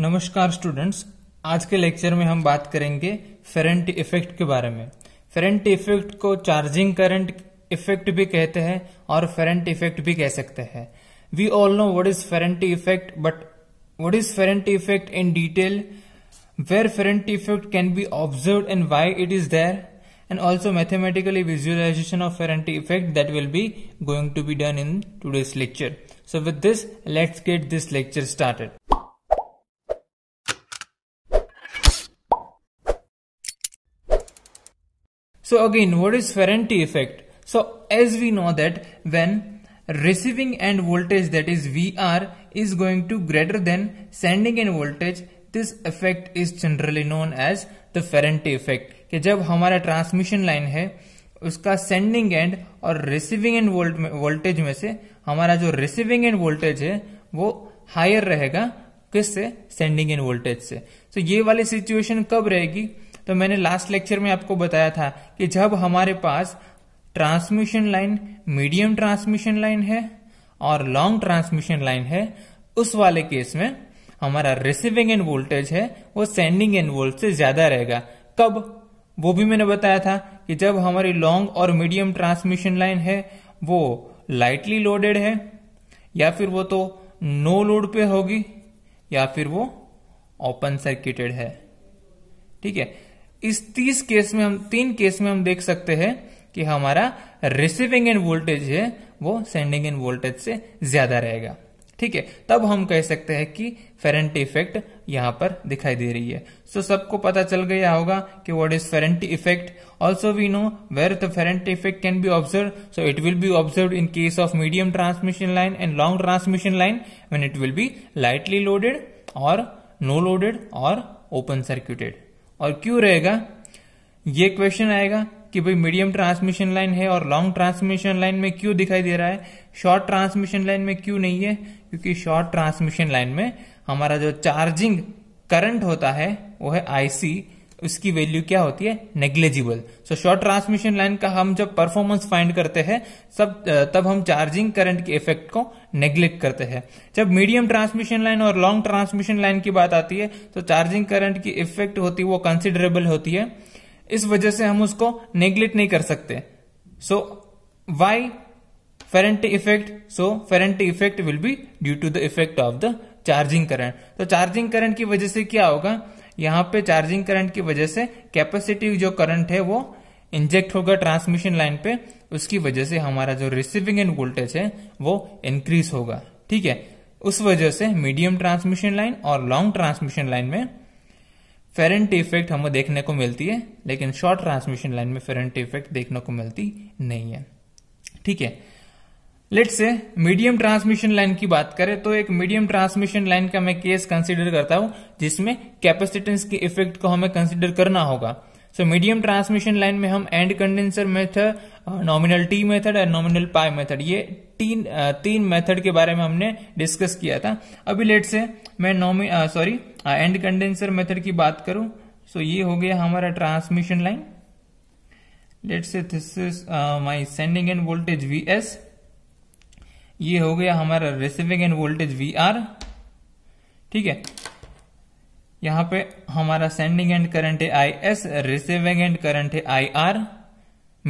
नमस्कार स्टूडेंट्स आज के लेक्चर में हम बात करेंगे फेरेंट इफेक्ट के बारे में फेरेंट इफेक्ट को चार्जिंग करंट इफेक्ट भी कहते हैं और फेरेंट इफेक्ट भी कह सकते हैं we all know what is Ferranti effect but what is Ferranti effect in detail where Ferranti effect can be observe and why it is there and also mathematically visualisation of Ferranti effect that will be going to be done in today's lecture so with this let's get this lecture started So again, what is Ferranti effect? So as we know that when receiving end voltage that is VR is going to greater than sending end voltage, this effect is generally known as the Ferranti effect. कि जब हमारा transmission line है उसका sending end और receiving end voltage में से हमारा जो receiving end voltage है वो higher रहेगा किससे सेंडिंग एंड वोल्टेज से तो so, ये वाली सिचुएशन कब रहेगी तो मैंने लास्ट लेक्चर में आपको बताया था कि जब हमारे पास transmission line medium transmission line है और लॉन्ग ट्रांसमिशन लाइन है उस वाले केस में हमारा रिसीविंग एंड वोल्टेज है वो सेंडिंग एंड वोल्ट से ज्यादा रहेगा कब वो भी मैंने बताया था कि जब हमारी लॉन्ग और मीडियम ट्रांसमिशन लाइन है वो लाइटली लोडेड है या फिर वो तो नो लोड पे होगी या फिर वो ओपन सर्किटेड है ठीक है इस तीस केस में हम तीन केस में हम देख सकते हैं कि हमारा रिसीविंग एंड वोल्टेज है वो सेंडिंग एंड वोल्टेज से ज्यादा रहेगा ठीक है तब हम कह सकते हैं कि फेरेंट इफेक्ट यहां पर दिखाई दे रही है सो so, सबको पता चल गया होगा कि what is Ferranti effect also we know where the Ferranti effect can be observe so it will be observe in case of medium transmission line and long transmission line when it will be lightly loaded और no loaded और open circuited और क्यों रहेगा ये question आएगा कि भाई medium transmission line है और लॉन्ग ट्रांसमिशन लाइन में क्यों दिखाई दे रहा है शॉर्ट ट्रांसमिशन लाइन में क्यों नहीं है क्योंकि शॉर्ट ट्रांसमिशन लाइन में हमारा जो चार्जिंग करंट होता है वो है आईसी उसकी वैल्यू क्या होती है negligible so short transmission line का हम जब परफॉर्मेंस फाइंड करते हैं सब तब हम चार्जिंग करंट के इफेक्ट को नेग्लेक्ट करते हैं जब मीडियम ट्रांसमिशन लाइन और लॉन्ग ट्रांसमिशन लाइन की बात आती है तो चार्जिंग करंट की इफेक्ट होती है वो कंसिडरेबल होती है इस वजह से हम उसको नेग्लेक्ट नहीं कर सकते so why Ferranti effect so Ferranti effect will be due to the effect of the charging current तो चार्जिंग करंट की वजह से क्या होगा यहाँ पे चार्जिंग करंट की वजह से कैपेसिटिव जो करंट है वो इंजेक्ट होगा ट्रांसमिशन लाइन पे उसकी वजह से हमारा जो रिसीविंग एंड वोल्टेज है वो इंक्रीज होगा ठीक है उस वजह से मीडियम ट्रांसमिशन लाइन और लॉन्ग ट्रांसमिशन लाइन में फेरेंट इफेक्ट हमें देखने को मिलती है लेकिन शॉर्ट ट्रांसमिशन लाइन में फेरेंट इफेक्ट देखने को मिलती नहीं है ठीक है लेट से मीडियम ट्रांसमिशन लाइन की बात करें तो एक मीडियम ट्रांसमिशन लाइन का मैं केस कंसिडर करता हूं जिसमें कैपेसिटेंस के इफेक्ट को हमें कंसिडर करना होगा सो मीडियम ट्रांसमिशन लाइन में हम end condenser method nominal T method और नॉमिनल पाई मेथड ये तीन तीन मेथड के बारे में हमने डिस्कस किया था अभी लेट से मैं nominal sorry end condenser method की बात करूं सो तो so ये हो गया हमारा transmission line let say this is my sending end voltage V S ये हो गया हमारा receiving end voltage V R ठीक है यहां पे हमारा सेंडिंग एंड करंट है I S receiving end current है I R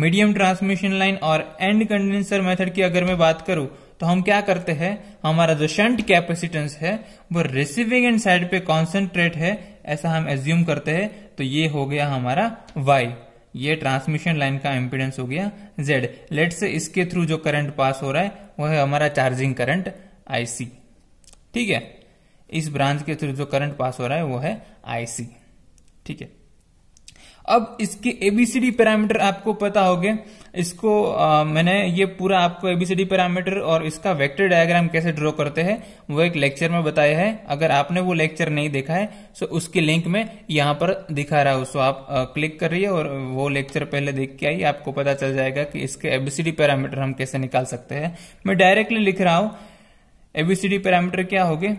medium transmission line और एंड कंडेंसर मेथड की अगर मैं बात करूं तो हम क्या करते हैं हमारा जो शंट कैपेसिटेंस है वो रिसीविंग एंड साइड पे कॉन्सेंट्रेट है ऐसा हम एज्यूम करते हैं तो ये हो गया हमारा वाई ये ट्रांसमिशन लाइन का एम्पिडेंस हो गया जेड लेट से इसके थ्रू जो करंट पास हो रहा है वह है हमारा चार्जिंग करंट आईसी ठीक है इस ब्रांच के थ्रू जो करंट पास हो रहा है वो है आईसी ठीक है अब इसके एबीसीडी पैरामीटर आपको पता हो गए इसको आ, मैंने ये पूरा आपको एबीसीडी पैरामीटर और इसका वेक्टर डायग्राम कैसे ड्रॉ करते हैं वो एक लेक्चर में बताया है अगर आपने वो लेक्चर नहीं देखा है तो उसके लिंक में यहाँ पर दिखा रहा हूं सो आप आ, क्लिक करिए और वो लेक्चर पहले देख के आइए आपको पता चल जाएगा कि इसके एबीसीडी पैरामीटर हम कैसे निकाल सकते हैं मैं डायरेक्टली लिख रहा हूँ एबीसीडी पैरामीटर क्या हो गए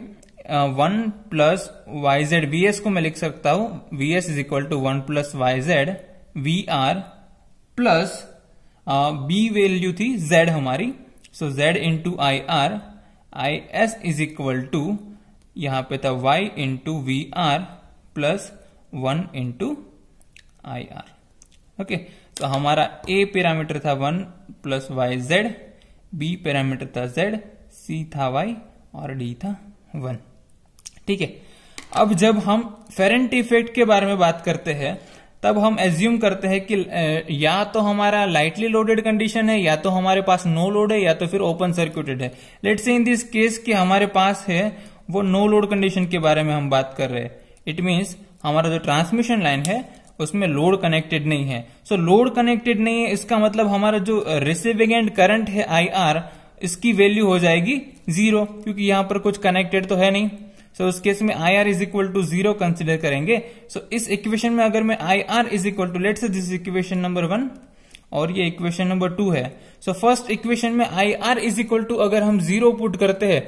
one plus Y Z V S को मैं लिख सकता हूं V S is equal to one plus Y Z V R plus B value थी जेड हमारी so Z into I R I S is equal to यहां पे था y into V R plus one into I R okay तो हमारा a parameter था one plus Y Z B parameter था z, c था y और d था वन ठीक है अब जब हम फेरेंट इफेक्ट के बारे में बात करते हैं तब हम एज्यूम करते हैं कि या तो हमारा लाइटली लोडेड कंडीशन है या तो हमारे पास नो लोड है या तो फिर ओपन सर्क्यूटेड है लेट से इन दिस केस कि हमारे पास है वो नो लोड कंडीशन के बारे में हम बात कर रहे हैं इट मीन्स हमारा जो ट्रांसमिशन लाइन है उसमें लोड कनेक्टेड नहीं है सो लोड कनेक्टेड नहीं है इसका मतलब हमारा जो रिसीविंग एंड करंट है आई इसकी वैल्यू हो जाएगी जीरो क्योंकि यहां पर कुछ कनेक्टेड तो है नहीं सो so, उस केस में I R is equal to zero consider करेंगे सो so, इस इक्वेशन में अगर मैं I R is equal to let's this equation number one और ये इक्वेशन नंबर टू है सो फर्स्ट इक्वेशन में I R is equal to अगर हम जीरो पुट करते हैं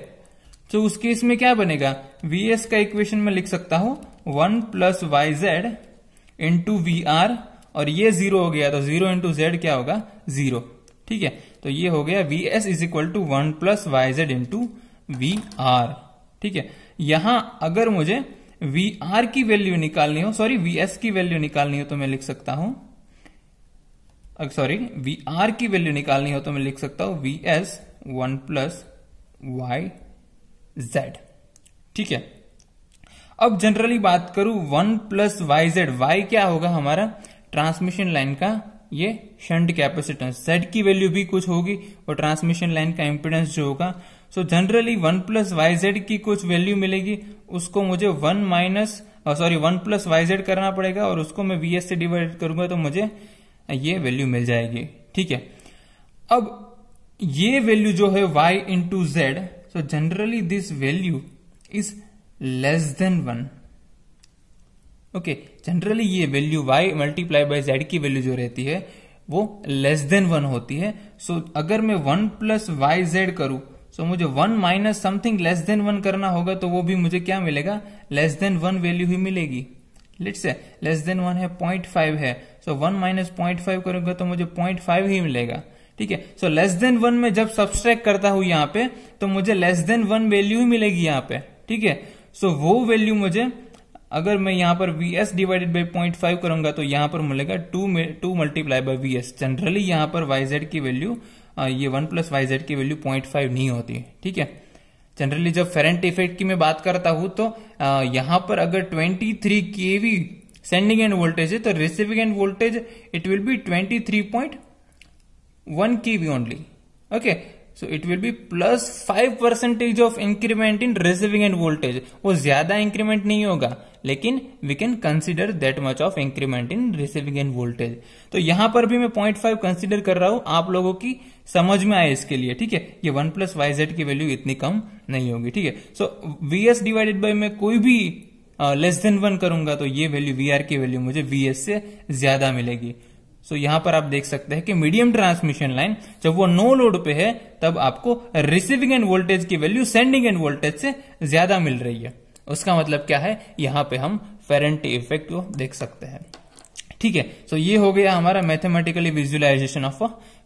तो so, उस केस में क्या बनेगा वी एस का इक्वेशन में लिख सकता हूं one plus Y Z into V R और ये जीरो हो गया तो जीरो इंटू जेड क्या होगा जीरो ठीक है तो ये हो गया V S is equal to one plus Y Z into V R ठीक है यहां अगर मुझे वी आर की वैल्यू निकालनी हो सॉरी वी एस की वैल्यू निकालनी हो तो मैं लिख सकता हूं सॉरी वी आर की वैल्यू निकालनी हो तो मैं लिख सकता हूं V S one plus Y Z ठीक है अब जनरली बात करूं one plus Y Z Y क्या होगा हमारा ट्रांसमिशन लाइन का ये शंट कैपेसिटेंस जेड की वैल्यू भी कुछ होगी और ट्रांसमिशन लाइन का इंपिडेंस जो होगा so generally one plus Y Z की कुछ वैल्यू मिलेगी उसको मुझे one minus sorry one plus Y Z करना पड़ेगा और उसको मैं वी एस से डिवाइड करूंगा तो मुझे uh, ये वैल्यू मिल जाएगी ठीक है अब ये वैल्यू जो है y into Z so generally this value is less than one okay generally ये value y multiply by Z की वैल्यू जो रहती है वो लेस देन वन होती है सो so, अगर मैं वन प्लस वाई जेड करूं सो so, मुझे one minus something less than one करना होगा तो वो भी मुझे क्या मिलेगा लेस देन वन वैल्यू ही मिलेगी लेट्स लेस देन वन है पॉइंट फाइव है so one minus point five करूंगा तो मुझे पॉइंट फाइव ही मिलेगा ठीक है सो लेस देन वन में जब सब्सट्रैक्ट करता हूं यहां पे तो मुझे लेस देन वन वैल्यू ही मिलेगी यहां पे ठीक है सो so, वो वैल्यू मुझे अगर मैं यहां पर V S divided by point five करूंगा तो यहां पर मिलेगा two two multiply by V S generally यहां पर वाई जेड की वैल्यू ये वन प्लस वाई जेड की वैल्यू पॉइंट फाइव नहीं होती ठीक है जनरली जब फेरेंट इफेक्ट की मैं बात करता हूं तो यहां पर अगर twenty three kV sending end voltage है तो receiving end voltage it will be 23.1 kV only okay so it will be plus five percentage of increment in receiving end voltage वो ज्यादा इंक्रीमेंट नहीं होगा लेकिन we can consider that much of increment in receiving end voltage तो यहां पर भी मैं पॉइंट फाइव कंसिडर कर रहा हूं आप लोगों की समझ में आए इसके लिए ठीक है ये वन प्लस वाई जेड की वैल्यू इतनी कम नहीं होगी ठीक है so V S divided by मैं कोई भी लेस देन वन करूंगा तो ये वैल्यू वी आर की वैल्यू मुझे वी एस से ज्यादा मिलेगी सो so, यहां पर आप देख सकते हैं कि मीडियम ट्रांसमिशन लाइन जब वो नो लोड पे है तब आपको रिसीविंग एंड वोल्टेज की वैल्यू सेंडिंग एंड वोल्टेज से ज्यादा मिल रही है उसका मतलब क्या है यहां पे हम फेरेंटी इफेक्ट को देख सकते हैं ठीक है सो so, ये हो गया हमारा mathematically visualisation of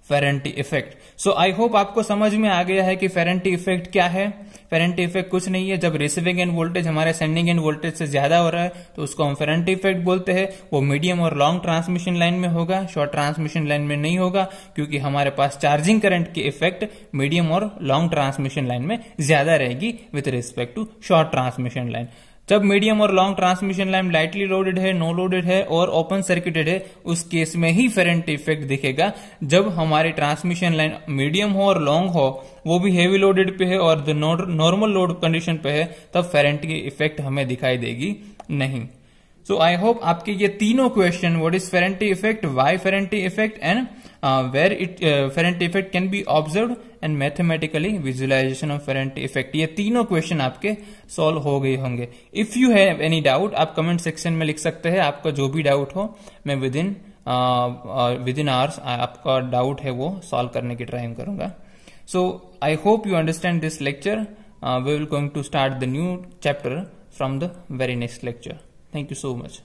Ferranti effect so I hope आपको समझ में आ गया है कि फेरेंटी इफेक्ट क्या है फेरेंटी इफेक्ट कुछ नहीं है जब रिसीविंग एंड वोल्टेज हमारे सेंडिंग एंड वोल्टेज से ज्यादा हो रहा है तो उसको हम फेरेंटी इफेक्ट बोलते हैं वो मीडियम और लॉन्ग ट्रांसमिशन लाइन में होगा शॉर्ट ट्रांसमिशन लाइन में नहीं होगा क्योंकि हमारे पास चार्जिंग करंट की इफेक्ट मीडियम और लॉन्ग ट्रांसमिशन लाइन में ज्यादा रहेगी with respect to short transmission line जब मीडियम और long transmission line lightly loaded है नो लोडेड है और ओपन सर्किटेड है उस केस में ही फेरेंट इफेक्ट दिखेगा जब हमारी ट्रांसमिशन लाइन मीडियम हो और लॉन्ग हो वो भी हेवी लोडेड पे है और नॉर्मल लोड कंडीशन पे है तब फेरेंट की इफेक्ट हमें दिखाई देगी नहीं सो आई होप आपके ये तीनों question what is Ferranti effect why Ferranti effect and uh, where it uh, Ferent effect can be observed and mathematically visualisation of Ferranti effect ये तीनों क्वेश्चन आपके solve हो गए होंगे if you have any doubt आप कमेंट सेक्शन में लिख सकते हैं आपका जो भी डाउट हो मैं within within hours आपका डाउट है वो सॉल्व करने की ट्राई करूंगा so I hope you understand this lecture we will going to start the new chapter from the very next lecture thank you so much